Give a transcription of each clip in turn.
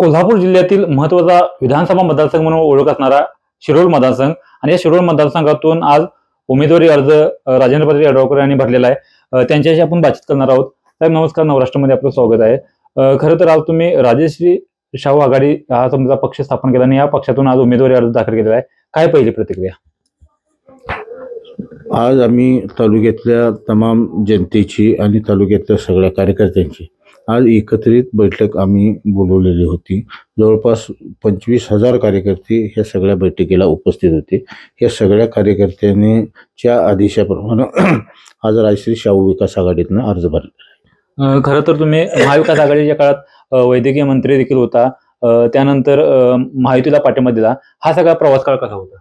कोल्हापूर जिल्ह्यातील महत्वाचा विधानसभा मतदारसंघ म्हणून ओळख असणारा शिरोळ मतदारसंघ आणि या शिरोळ मतदारसंघातून आज उमेदवारी अर्ज राजेंद्र पाटील आडवकर यांनी भरलेला आहे त्यांच्याशी आपण बातचीत करणार आहोत साहेब नमस्कार नवराष्ट्रमध्ये आपलं स्वागत आहे खरं तर आज तुम्ही राजेश्री शाहू आघाडी हा समजा पक्ष स्थापन केला आणि या पक्षातून आज उमेदवारी अर्ज दाखल केलेला आहे काय पहिली प्रतिक्रिया आज आम्ही तालुक्यातल्या तमाम जनतेची आणि तालुक्यातल्या सगळ्या कार्यकर्त्यांची आज एकत्रित बैठक आम्ही बोलवलेली होती जवळपास पंचवीस हजार कार्यकर्ते ह्या सगळ्या बैठकीला उपस्थित होते या सगळ्या कार्यकर्त्यांनी च्या आदेशाप्रमाणे आज राजश्री शाहू विकास आघाडीतनं अर्ज भरला खरं तर तुम्ही महाविकास आघाडीच्या काळात वैद्यकीय मंत्री देखील होता त्यानंतर माहितीला पाठिंबा दिला हा सगळा प्रवास काळ कसा होता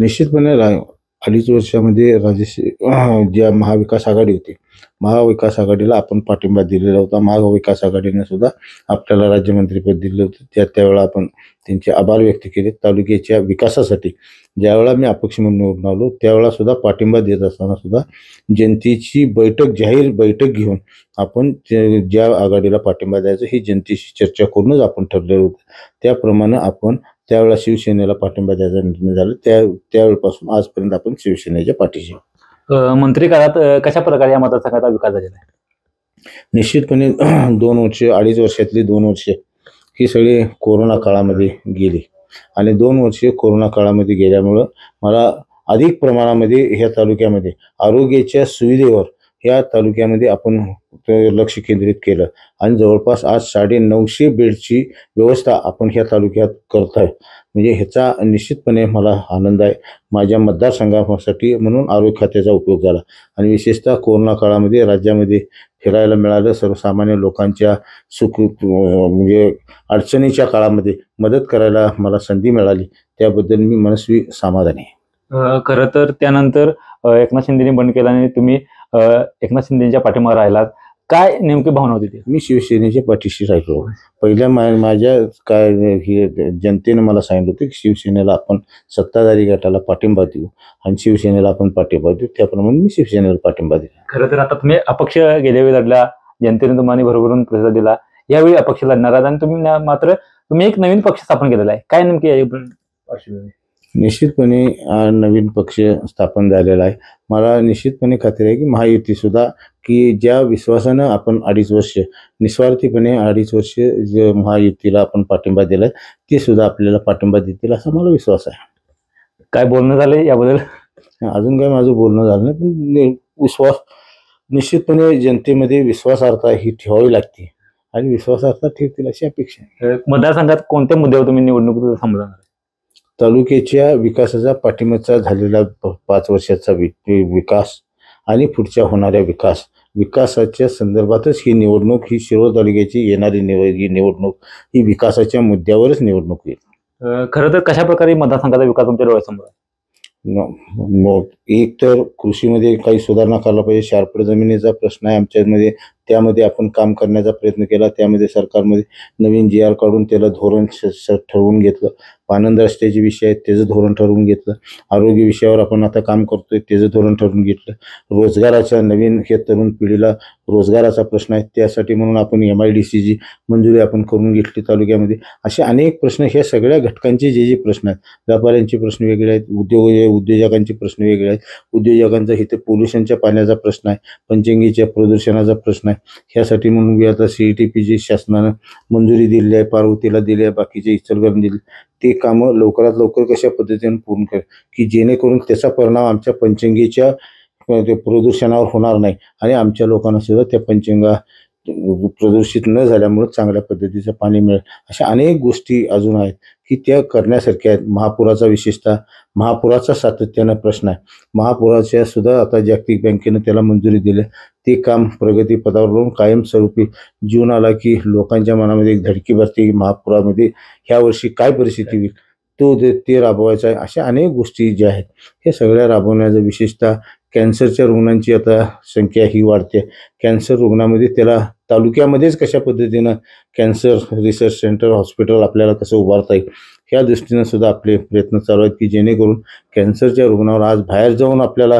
निश्चितपणे अडीच वर्षामध्ये राजेश ज्या महाविकास आघाडी होती महाविकास आघाडीला आपण पाठिंबा दिलेला होता महाविकास आघाडीने सुद्धा आपल्याला राज्यमंत्रीपद दिले होते त्या त्यावेळा आपण त्यांचे आभार व्यक्त केले तालुक्याच्या विकासासाठी ज्यावेळा मी अपक्ष म्हणून निवडून आलो त्यावेळासुद्धा सुद्धा पाठिंबा देत असताना सुद्धा जनतेची बैठक जाहीर बैठक घेऊन आपण ज्या आघाडीला पाठिंबा द्यायचा ही जनतेशी चर्चा करूनच आपण ठरलेलं होतो त्याप्रमाणे आपण त्यावेळेला शिवसेनेला पाठिंबा द्यायचा निर्णय झाला त्या त्यावेळेपासून आजपर्यंत आपण शिवसेनेच्या पाठीशी मंत्री काळात कशा प्रकारे या मतदारसंघाचा विकास झालेला आहे निश्चितपणे दोन वर्ष अडीच वर्षातली दोन वर्षे ही सगळी कोरोना काळामध्ये गेली आणि दोन वर्षे कोरोना काळामध्ये गेल्यामुळं मला अधिक प्रमाणामध्ये ह्या तालुक्यामध्ये आरोग्याच्या सुविधेवर या तालुक्यामध्ये आपण लक्ष केंद्रित केलं आणि जवळपास आज साडे नऊशे बेडची व्यवस्था आपण ह्या तालुक्यात करत आहे म्हणजे ह्याचा निश्चितपणे मला आनंद आहे माझ्या मतदारसंघासाठी म्हणून आरोग्य खात्याचा उपयोग झाला आणि विशेषतः कोरोना काळामध्ये राज्यामध्ये फिरायला मिळालं सर्वसामान्य लोकांच्या सुख म्हणजे अडचणीच्या काळामध्ये मदत करायला मला संधी मिळाली त्याबद्दल मी मनस्वी समाधानी खरं तर त्यानंतर एकनाथ शिंदेने बंद केला आणि तुम्ही एकनाथ शिंदेच्या पाठीमागे राहिलात काय नेमकी भावना होती मी शिवसेनेच्या पाठीशी राहिलो पहिल्या माझ्या काय जनतेने मला सांगितलं होतं की शिवसेनेला आपण सत्ताधारी गटाला पाठिंबा देऊ आणि शिवसेनेला आपण पाठिंबा देऊ त्याप्रमाणे मी शिवसेनेला पाठिंबा दिला खरं तर आता तुम्ही अपक्ष गेल्या वेळी लढला जनतेने तुम्हाला भरभरून प्रसाद दिला यावेळी अपक्ष लढणार आहात आणि तुम्ही मात्र तुम्ही एक नवीन पक्ष स्थापन केलेला आहे काय नेमकी पार्श्वभूमी निश्चितपणे नवीन पक्ष स्थापन झालेला आहे मला निश्चितपणे खात्री आहे की महायुतीसुद्धा की ज्या विश्वासानं आपण अडीच वर्ष निस्वार्थीपणे अडीच वर्ष जे महायुतीला आपण पाठिंबा दिला आहे ते सुद्धा आपल्याला पाठिंबा देतील असा मला विश्वास आहे काय बोलणं झालं याबद्दल अजून काय माझं बोलणं झालं नाही पण विश्वास निश्चितपणे जनतेमध्ये विश्वासार्हता ही ठेवावी लागते आणि विश्वासार्हता ठेवतील अशी अपेक्षा आहे मतदारसंघात कोणत्या मुद्द्यावर हो तुम्ही निवडणूक समजणार तालुक्याच्या विकासाचा पाठिंबाचा झालेला पाच वर्षाचा वि विकास आणि पुढच्या होणाऱ्या विकास विकासाच्या संदर्भातच ही निवडणूक ही शिरोळ तालुक्याची येणारी निव ही निवडणूक ही विकासाच्या मुद्द्यावरच निवडणूक येईल खरं तर कशा प्रकारे मतदारसंघाचा विकास तुमच्या डोळ्यासमोर एक तर कृषीमध्ये काही सुधारणा करायला पाहिजे शारपड जमिनीचा प्रश्न आहे आमच्यामध्ये त्यामध्ये आपण काम करण्याचा प्रयत्न केला त्यामध्ये सरकारमध्ये नवीन जी आर काढून त्याला धोरण ठरवून घेतलं आनंद रस्त्याचे विषय आहेत त्याचं धोरण ठरवून घेतलं आरोग्य विषयावर आपण आता काम करतोय त्याचं धोरण ठरवून घेतलं रोजगाराचा नवीन हे तरुण पिढीला रोजगाराचा प्रश्न आहे त्यासाठी म्हणून आपण एम आय डी सीची मंजुरी आपण करून घेतली तालुक्यामध्ये असे अनेक प्रश्न ह्या सगळ्या घटकांचे जे जे प्रश्न आहेत व्यापाऱ्यांचे प्रश्न वेगळे आहेत उद्योग उद्योजकांचे प्रश्न वेगळे आहेत आहेत उद्योजकांचा इथे पोल्युशनच्या पाण्याचा प्रश्न आहे पंचंगीच्या प्रदूषणाचा प्रश्न आहे ह्यासाठी म्हणून मी आता C E T P G शासनानं मंजुरी दिली आहे पार्वतीला दिली आहे बाकीचे इचलगरण दिले ते कामं लवकरात लवकर कशा पद्धतीने पूर्ण कर की जेणेकरून त्याचा परिणाम आमच्या पंचंगीच्या प्रदूषणावर होणार नाही आणि आमच्या लोकांना सुद्धा त्या पंचंगा प्रदूषित न झाल्यामुळे चांगल्या पद्धतीचं पाणी मिळेल अशा अनेक गोष्टी अजून आहेत की त्या करण्यासारख्या आहेत महापुराचा विशेषतः महापुराचा सातत्यानं प्रश्न आहे महापुराच्या सुद्धा आता जागतिक बँकेनं त्याला मंजुरी दिली ते काम राहून कायमस्वरूपी जीवन आला की लोकांच्या मनामध्ये एक धडकी भरते महापुरामध्ये ह्या वर्षी काय परिस्थिती होईल तो दे ते राबवायचा आहे अशा अनेक गोष्टी ज्या आहेत हे सगळ्या राबवण्याचं विशेषतः कॅन्सरच्या रुग्णांची आता संख्या ही वाढते कॅन्सर रुग्णामध्ये त्याला तालुक्यामध्येच कशा पद्धतीनं कॅन्सर रिसर्च सेंटर हॉस्पिटल आपल्याला कसं उभारता येईल ह्या दृष्टीनं सुद्धा आपले प्रयत्न चालू आहेत की जेणेकरून कॅन्सरच्या रुग्णावर आज बाहेर जाऊन आपल्याला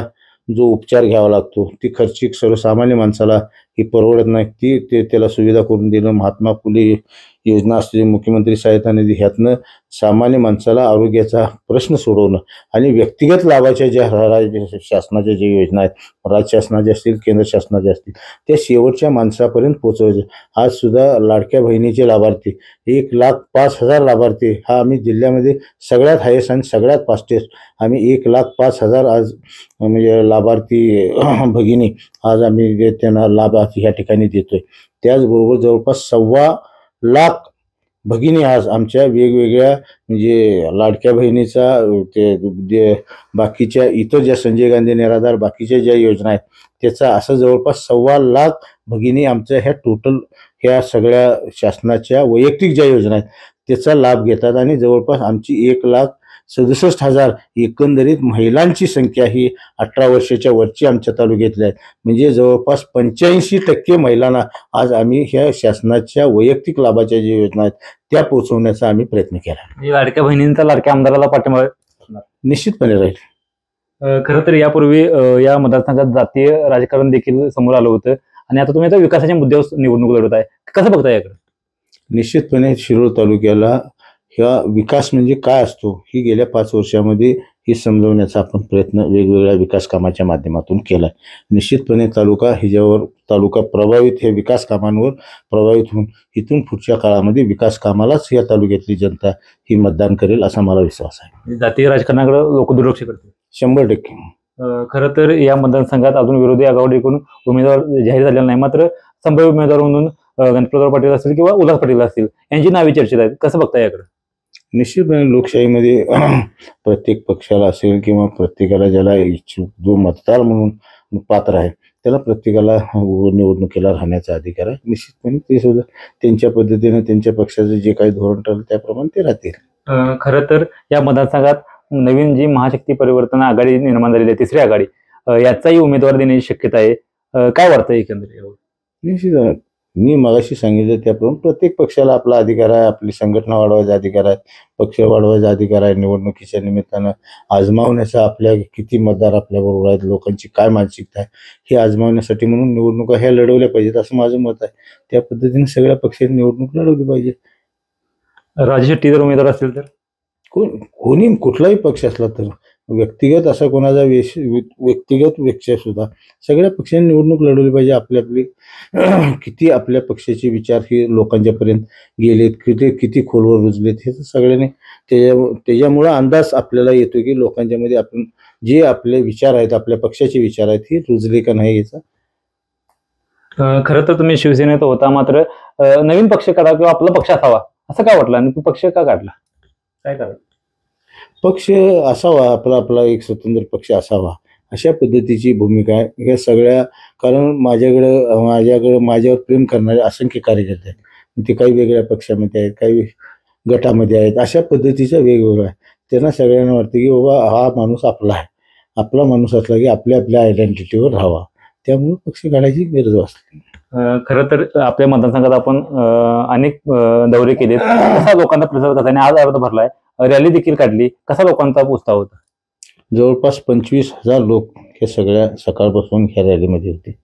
जो उपचार घ्यावा लागतो ती खर्चिक सर्वसामान्य माणसाला ही परवडत नाही ती ते त्याला सुविधा करून देणं महात्मा फुले योजना असलेली मुख्यमंत्री सहायता निधी ह्यातनं सामान्य माणसाला आरोग्याचा प्रश्न सोडवणं आणि व्यक्तिगत लाभाच्या ज्या राज्य शासनाच्या ज्या योजना आहेत राज्य शासनाच्या असतील केंद्र शासनाच्या असतील त्या शेवटच्या माणसापर्यंत पोचवायचं आज सुद्धा लाडक्या बहिणीचे लाभार्थी एक लाख पाच हजार लाभार्थी हा आम्ही जिल्ह्यामध्ये सगळ्यात हायेस्ट आणि सगळ्यात फास्टेस्ट आम्ही एक लाख पाच हजार आज म्हणजे लाभार्थी भगिनी आज आम्ही त्यांना लाभ आज या ठिकाणी देतोय त्याचबरोबर जवळपास सव्वा लाख भगिनी आज आमच्या वेगवेगळ्या म्हणजे लाडक्या बहिणीचा ते बाकीच्या इतर ज्या संजय गांधी निराधार बाकीच्या ज्या योजना आहेत त्याचा असं जवळपास सव्वा लाख भगिनी आमच्या ह्या टोटल ह्या सगळ्या शासनाच्या वैयक्तिक ज्या योजना आहेत त्याचा लाभ घेतात आणि जवळपास आमची एक लाख सदुसष्ट हजार एकंदरीत महिलांची संख्या ही अठरा वर्षाच्या वरची आमच्या तालुक्यातल्या आहे म्हणजे जवळपास पंच्याऐंशी टक्के महिलांना आज आम्ही ह्या शासनाच्या वैयक्तिक लाभाच्या ज्या योजना आहेत त्या पोहोचवण्याचा आम्ही प्रयत्न केला म्हणजे लाडक्या बहिणींचा लाडक्या आमदाराला पाठिंबा निश्चितपणे राहील खर तर यापूर्वी या मतदारसंघात जातीय राजकारण देखील समोर आलं होतं आणि आता तुम्ही आता विकासाच्या मुद्द्यावर निवडणूक लढवत आहे कसं बघताय याकडे निश्चितपणे शिरोळ तालुक्याला किंवा विकास म्हणजे काय असतो ही गेल्या पाच वर्षामध्ये ही समजवण्याचा आपण प्रयत्न वेगवेगळ्या विकास कामाच्या माध्यमातून केला आहे निश्चितपणे तालुका हिच्यावर तालुका प्रभावित हे विकास कामांवर प्रभावित होऊन इथून पुढच्या काळामध्ये विकास कामालाच या तालुक्यातली जनता ही मतदान करेल असा मला विश्वास आहे म्हणजे जातीय राजकारणाकडे लोक दुर्लक्ष करतील शंभर टक्के खरं तर या मतदारसंघात अजून विरोधी आघाडीकडून उमेदवार जाहीर झालेला नाही मात्र संभाव्य उमेदवार म्हणून गणपतराव पाटील असतील किंवा उल्हास पाटील असतील यांची नावे चर्चेत आहेत कसं बघता याकडे निश्चितपणे लोकशाहीमध्ये प्रत्येक पक्षाला असेल किंवा प्रत्येकाला ज्याला इच्छुक जो मतदार म्हणून पात्र आहे त्याला प्रत्येकाला निवडणुकीला राहण्याचा अधिकार आहे निश्चितपणे ते सुद्धा त्यांच्या पद्धतीने त्यांच्या पक्षाचं जे काही धोरण ठरेल त्याप्रमाणे ते राहतील खरं तर या मतदारसंघात नवीन जी महाशक्ती परिवर्तन आघाडी निर्माण झालेली आहे तिसरी आघाडी याचाही उमेदवार देण्याची शक्यता आहे काय वाटतं एकंदरीत निश्चित मी मगाशी सांगितलं त्याप्रमाणे प्रत्येक पक्षाला आपला अधिकार आहे आपली संघटना वाढवायचा अधिकार आहे पक्ष वाढवायचा अधिकार आहे निवडणुकीच्या निमित्तानं आजमावण्याचा आपल्या किती मतदार आपल्याबरोबर आहेत लोकांची काय मानसिकता आहे हे आजमावण्यासाठी म्हणून निवडणुका ह्या लढवल्या पाहिजेत असं माझं मत आहे त्या पद्धतीने सगळ्या पक्षांनी निवडणूक लढवली पाहिजे राजू जर उमेदवार असेल तर कोण कोणी कुठलाही पक्ष असला तर व्यक्तिगत असा कोणाचा वेश व्यक्तिगत वेक्षा सुद्धा सगळ्या पक्षांनी निवडणूक लढवली पाहिजे आपल्या आपली किती आपल्या पक्षाचे विचार हे लोकांच्यापर्यंत गेलेत किती किती खोलवर रुजलेत हे सगळ्यांनी त्याच्या त्याच्यामुळं अंदाज आपल्याला येतो की लोकांच्यामध्ये आपण जे आपले विचार आहेत आपल्या पक्षाचे विचार आहेत हे रुजले का नाही याचा खरं तर तुम्ही शिवसेनेत होता मात्र नवीन पक्ष काढा किंवा आपला पक्ष असावा असं काय वाटलं आणि पक्ष का काढला काय करा पक्ष असावा आपला आपला एक स्वतंत्र पक्ष असावा अशा पद्धतीची भूमिका आहे या सगळ्या कारण माझ्याकडं माझ्याकडं माझ्यावर प्रेम करणारे असंख्य कार्यकर्ते आहेत ते काही वेगळ्या पक्षामध्ये आहेत काही गटामध्ये आहेत अशा पद्धतीचा वेगवेगळ्या त्यांना सगळ्यांना वाटतं की बाबा हा माणूस आपला आहे आपला माणूस असला की आपल्या आपल्या आयडेंटिटीवर राहावा त्यामुळे पक्ष काढायची गरज असते खरं तर आपल्या मतदारसंघात आपण अनेक दौरे केले लोकांना प्रसार आणि आज अर्ज भरलाय रॅली देखील काढली कसा लोकांचा उत्साह होता जवळपास पंचवीस हजार लोक हे सगळ्या सकाळपासून ह्या रॅलीमध्ये होते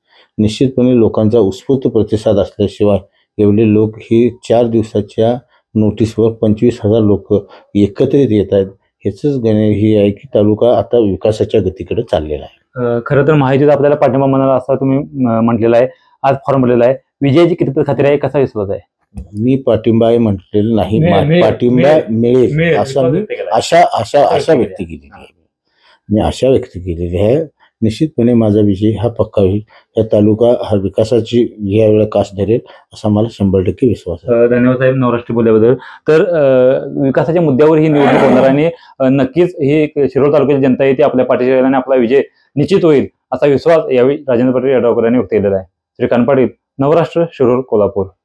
निश्चितपणे लोकांचा उत्स्फूर्त प्रतिसाद असल्याशिवाय एवढे लोक हे चार दिवसाच्या नोटीसवर पंचवीस हजार लोक एकत्रित येत आहेत हेच गणे हे आहे की तालुका आता विकासाच्या गतीकडे चाललेला आहे खरं तर आपल्याला पाठिंबा म्हणाला असा तुम्ही म्हटलेला आहे आज फॉर्म भरलेला आहे विजयाची किती खात्री आहे कसा विश्वास आहे मी पाठिंबा आहे म्हटलेलं नाही पाठिंबा मिळेल, असं मी अशा अशा अशा व्यक्ती केलेली आहे मी अशा व्यक्ती केलेली आहे निश्चितपणे माझा विजय हा पक्का होईल या तालुका हा विकासाची यावेळेला कास धरेल असा मला शंभर टक्के विश्वास आहे धन्यवाद साहेब नवराष्ट्र बोलल्याबद्दल तर विकासाच्या मुद्द्यावर ही निवडणूक होणार आणि नक्कीच ही एक शिरोळ तालुक्याची जनता आहे ती आपल्या पाठीशी आणि आपला विजय निश्चित होईल असा विश्वास यावेळी राजेंद्र पाटील यड्रावकर व्यक्त केलेला आहे श्री पाटील नवराष्ट्र शिरोळ कोल्हापूर